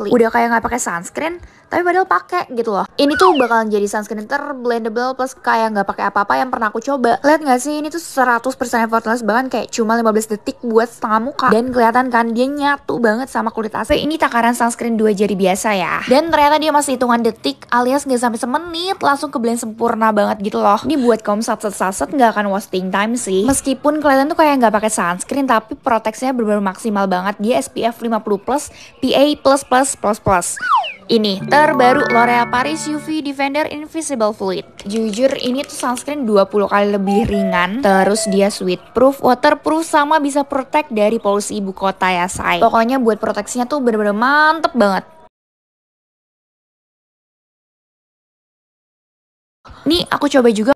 udah kayak nggak pakai sunscreen tapi padahal pakai gitu loh ini tuh bakalan jadi sunscreen terblendable plus kayak nggak pakai apa-apa yang pernah aku coba lihat nggak sih ini tuh 100% effortless banget kayak cuma 15 detik buat setengah muka dan kelihatan kan dia nyatu banget sama kulit asli ini takaran sunscreen dua jari biasa ya dan ternyata dia masih hitungan detik alias nggak sampai semenit langsung ke blend sempurna banget gitu loh ini buat kaum saset saset nggak akan wasting time sih meskipun kelihatan tuh kayak nggak pakai sunscreen tapi proteksinya benar-benar maksimal banget dia SPF 50 plus PA plus plus plus plus plus. Ini terbaru L'Oreal Paris UV Defender Invisible Fluid. Jujur ini tuh sunscreen 20 kali lebih ringan, terus dia sweet proof, waterproof sama bisa protect dari polusi ibu kota ya, say. Pokoknya buat proteksinya tuh bener-bener mantep banget. Nih aku coba juga